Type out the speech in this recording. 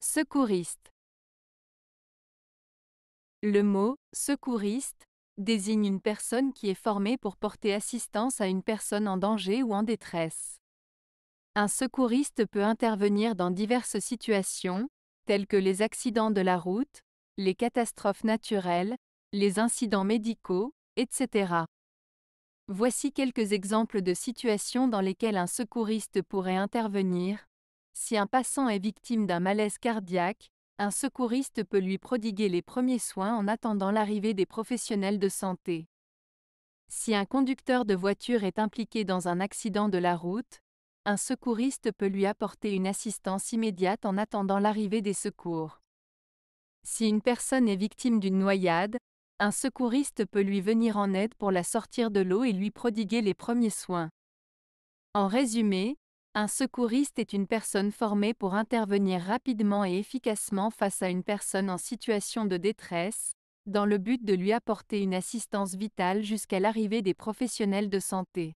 Secouriste. Le mot secouriste désigne une personne qui est formée pour porter assistance à une personne en danger ou en détresse. Un secouriste peut intervenir dans diverses situations, telles que les accidents de la route, les catastrophes naturelles, les incidents médicaux, etc. Voici quelques exemples de situations dans lesquelles un secouriste pourrait intervenir. Si un passant est victime d'un malaise cardiaque, un secouriste peut lui prodiguer les premiers soins en attendant l'arrivée des professionnels de santé. Si un conducteur de voiture est impliqué dans un accident de la route, un secouriste peut lui apporter une assistance immédiate en attendant l'arrivée des secours. Si une personne est victime d'une noyade, un secouriste peut lui venir en aide pour la sortir de l'eau et lui prodiguer les premiers soins. En résumé, un secouriste est une personne formée pour intervenir rapidement et efficacement face à une personne en situation de détresse, dans le but de lui apporter une assistance vitale jusqu'à l'arrivée des professionnels de santé.